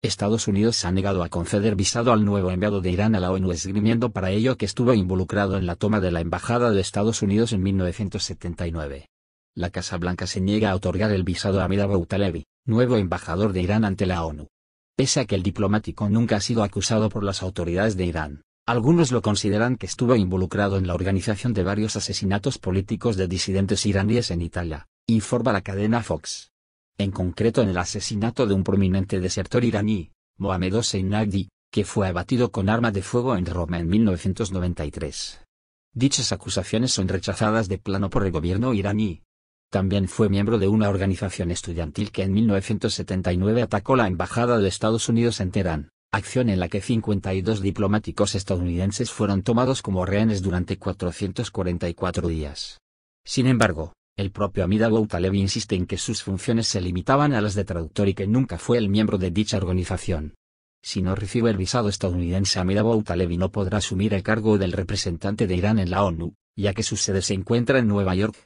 Estados Unidos se ha negado a conceder visado al nuevo enviado de Irán a la ONU esgrimiendo para ello que estuvo involucrado en la toma de la Embajada de Estados Unidos en 1979. La Casa Blanca se niega a otorgar el visado a Amir Abou-Talebi, nuevo embajador de Irán ante la ONU. Pese a que el diplomático nunca ha sido acusado por las autoridades de Irán, algunos lo consideran que estuvo involucrado en la organización de varios asesinatos políticos de disidentes iraníes en Italia, informa la cadena Fox en concreto en el asesinato de un prominente desertor iraní, Mohamed Hossein Nagdi, que fue abatido con arma de fuego en Roma en 1993. Dichas acusaciones son rechazadas de plano por el gobierno iraní. También fue miembro de una organización estudiantil que en 1979 atacó la Embajada de Estados Unidos en Teherán, acción en la que 52 diplomáticos estadounidenses fueron tomados como rehenes durante 444 días. Sin embargo, el propio Amida Boutalevi insiste en que sus funciones se limitaban a las de traductor y que nunca fue el miembro de dicha organización. Si no recibe el visado estadounidense Amida Boutalevi no podrá asumir el cargo del representante de Irán en la ONU, ya que su sede se encuentra en Nueva York.